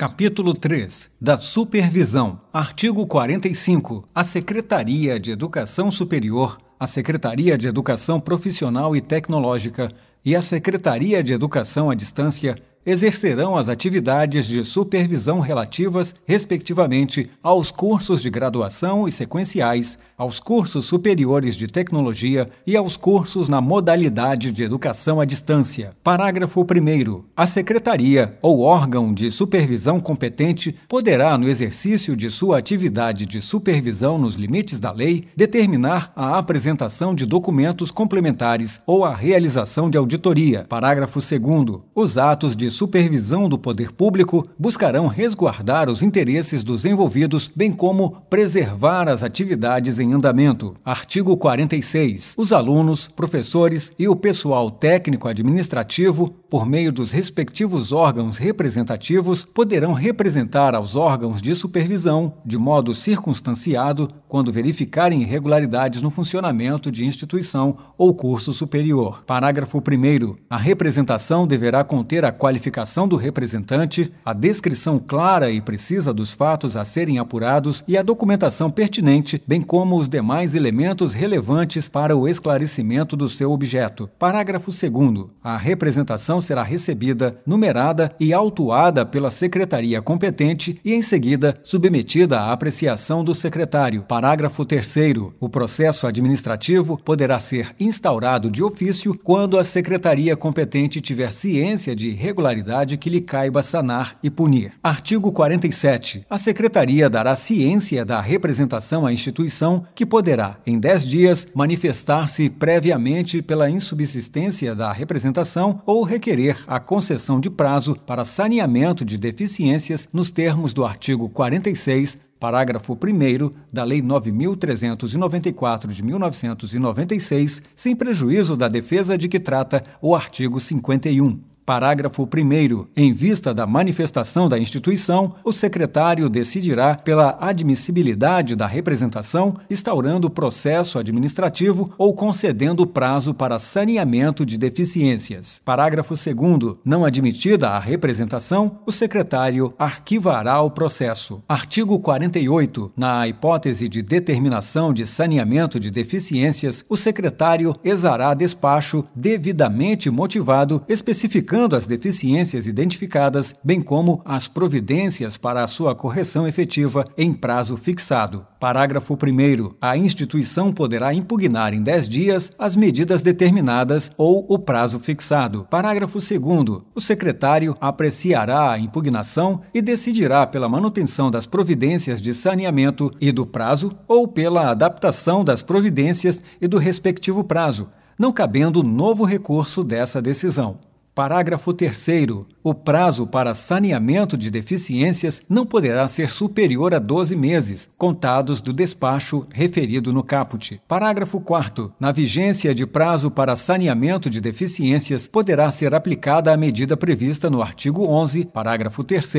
Capítulo 3 da Supervisão, artigo 45. A Secretaria de Educação Superior, a Secretaria de Educação Profissional e Tecnológica e a Secretaria de Educação à Distância exercerão as atividades de supervisão relativas, respectivamente, aos cursos de graduação e sequenciais, aos cursos superiores de tecnologia e aos cursos na modalidade de educação à distância. Parágrafo 1. A secretaria ou órgão de supervisão competente poderá, no exercício de sua atividade de supervisão nos limites da lei, determinar a apresentação de documentos complementares ou a realização de auditoria. Parágrafo 2. Os atos de supervisão do poder público buscarão resguardar os interesses dos envolvidos, bem como preservar as atividades em andamento. Artigo 46. Os alunos, professores e o pessoal técnico administrativo, por meio dos respectivos órgãos representativos, poderão representar aos órgãos de supervisão, de modo circunstanciado, quando verificarem irregularidades no funcionamento de instituição ou curso superior. Parágrafo 1. A representação deverá conter a qualificação qualificação do representante, a descrição clara e precisa dos fatos a serem apurados e a documentação pertinente, bem como os demais elementos relevantes para o esclarecimento do seu objeto. Parágrafo 2. A representação será recebida, numerada e autuada pela secretaria competente e, em seguida, submetida à apreciação do secretário. Parágrafo 3. O processo administrativo poderá ser instaurado de ofício quando a secretaria competente tiver ciência de regulamentação irregularidade que lhe caiba sanar e punir. Artigo 47. A Secretaria dará ciência da representação à instituição que poderá, em 10 dias, manifestar-se previamente pela insubsistência da representação ou requerer a concessão de prazo para saneamento de deficiências nos termos do artigo 46 parágrafo 1 da Lei 9394 de 1996, sem prejuízo da defesa de que trata o artigo 51. Parágrafo 1. Em vista da manifestação da instituição, o secretário decidirá pela admissibilidade da representação, instaurando processo administrativo ou concedendo prazo para saneamento de deficiências. Parágrafo 2. Não admitida a representação, o secretário arquivará o processo. Artigo 48. Na hipótese de determinação de saneamento de deficiências, o secretário exará despacho devidamente motivado, especificando buscando as deficiências identificadas, bem como as providências para a sua correção efetiva em prazo fixado. Parágrafo 1. A instituição poderá impugnar em 10 dias as medidas determinadas ou o prazo fixado. Parágrafo 2. O secretário apreciará a impugnação e decidirá pela manutenção das providências de saneamento e do prazo ou pela adaptação das providências e do respectivo prazo, não cabendo novo recurso dessa decisão. Parágrafo 3. O prazo para saneamento de deficiências não poderá ser superior a 12 meses, contados do despacho referido no caput. Parágrafo 4. Na vigência de prazo para saneamento de deficiências, poderá ser aplicada a medida prevista no artigo 11, parágrafo 3,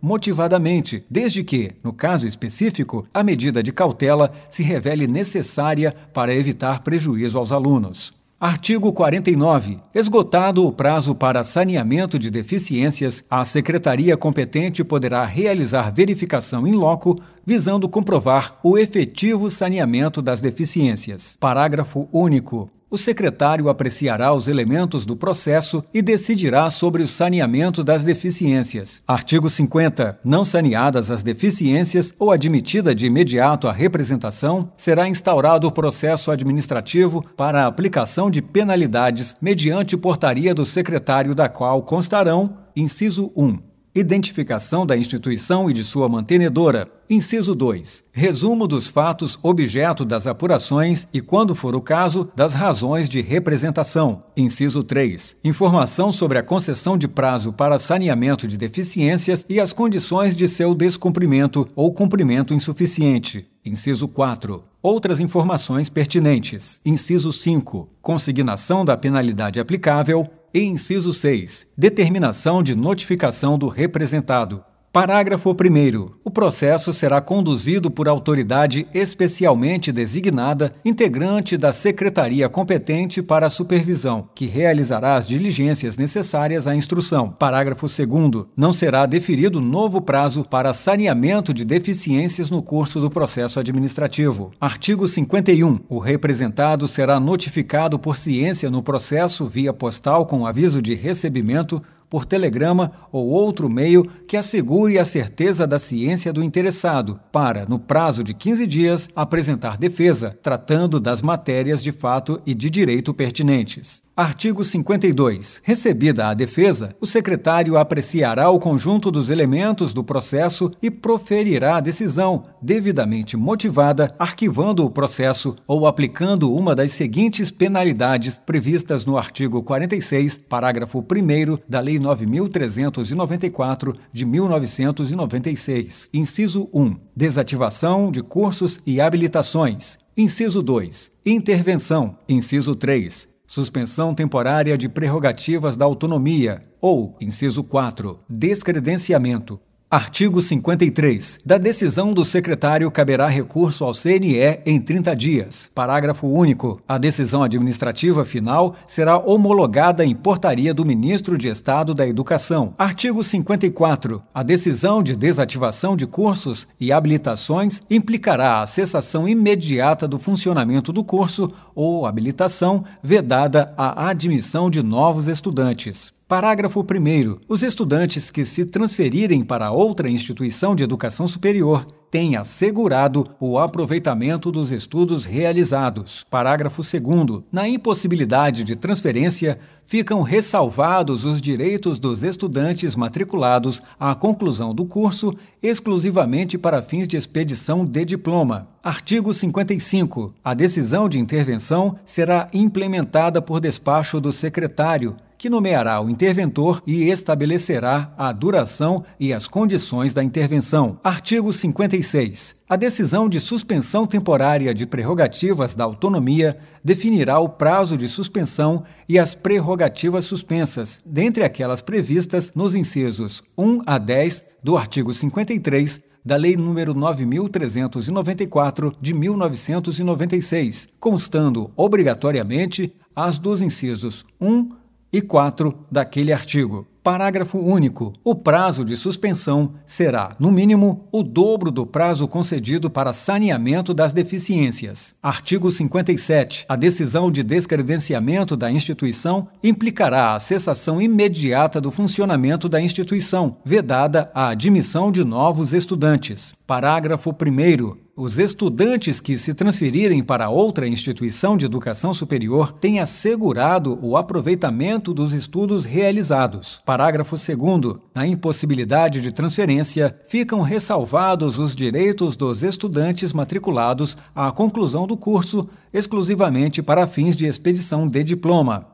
motivadamente, desde que, no caso específico, a medida de cautela se revele necessária para evitar prejuízo aos alunos. Artigo 49. Esgotado o prazo para saneamento de deficiências, a secretaria competente poderá realizar verificação em loco visando comprovar o efetivo saneamento das deficiências. Parágrafo único. O secretário apreciará os elementos do processo e decidirá sobre o saneamento das deficiências. Artigo 50. Não saneadas as deficiências ou admitida de imediato a representação, será instaurado o processo administrativo para a aplicação de penalidades mediante portaria do secretário, da qual constarão, inciso 1 Identificação da instituição e de sua mantenedora. Inciso 2. Resumo dos fatos objeto das apurações e, quando for o caso, das razões de representação. Inciso 3. Informação sobre a concessão de prazo para saneamento de deficiências e as condições de seu descumprimento ou cumprimento insuficiente. Inciso 4. Outras informações pertinentes. Inciso 5. Consignação da penalidade aplicável inciso 6, determinação de notificação do representado. Parágrafo 1. O processo será conduzido por autoridade especialmente designada, integrante da secretaria competente para a supervisão, que realizará as diligências necessárias à instrução. Parágrafo 2. Não será deferido novo prazo para saneamento de deficiências no curso do processo administrativo. Artigo 51. O representado será notificado por ciência no processo via postal com aviso de recebimento por telegrama ou outro meio que assegure a certeza da ciência do interessado, para, no prazo de 15 dias, apresentar defesa, tratando das matérias de fato e de direito pertinentes. Artigo 52. Recebida a defesa, o secretário apreciará o conjunto dos elementos do processo e proferirá a decisão, devidamente motivada, arquivando o processo ou aplicando uma das seguintes penalidades previstas no artigo 46, parágrafo 1 da Lei 9394 de 1996. Inciso 1. Desativação de cursos e habilitações. Inciso 2. Intervenção. Inciso 3. Suspensão temporária de prerrogativas da autonomia. Ou, inciso 4, descredenciamento. Artigo 53. Da decisão do secretário caberá recurso ao CNE em 30 dias. Parágrafo único. A decisão administrativa final será homologada em portaria do Ministro de Estado da Educação. Artigo 54. A decisão de desativação de cursos e habilitações implicará a cessação imediata do funcionamento do curso ou habilitação, vedada a admissão de novos estudantes. Parágrafo 1. Os estudantes que se transferirem para outra instituição de educação superior têm assegurado o aproveitamento dos estudos realizados. Parágrafo 2. Na impossibilidade de transferência, ficam ressalvados os direitos dos estudantes matriculados à conclusão do curso exclusivamente para fins de expedição de diploma. Artigo 55. A decisão de intervenção será implementada por despacho do secretário que nomeará o interventor e estabelecerá a duração e as condições da intervenção. Artigo 56. A decisão de suspensão temporária de prerrogativas da autonomia definirá o prazo de suspensão e as prerrogativas suspensas, dentre aquelas previstas nos incisos 1 a 10 do artigo 53 da Lei nº 9394 de 1996, constando obrigatoriamente as dos incisos 1 e 4 daquele artigo. Parágrafo único. O prazo de suspensão será, no mínimo, o dobro do prazo concedido para saneamento das deficiências. Artigo 57. A decisão de descredenciamento da instituição implicará a cessação imediata do funcionamento da instituição, vedada a admissão de novos estudantes. Parágrafo 1 os estudantes que se transferirem para outra instituição de educação superior têm assegurado o aproveitamento dos estudos realizados. Parágrafo 2. Na impossibilidade de transferência, ficam ressalvados os direitos dos estudantes matriculados à conclusão do curso exclusivamente para fins de expedição de diploma.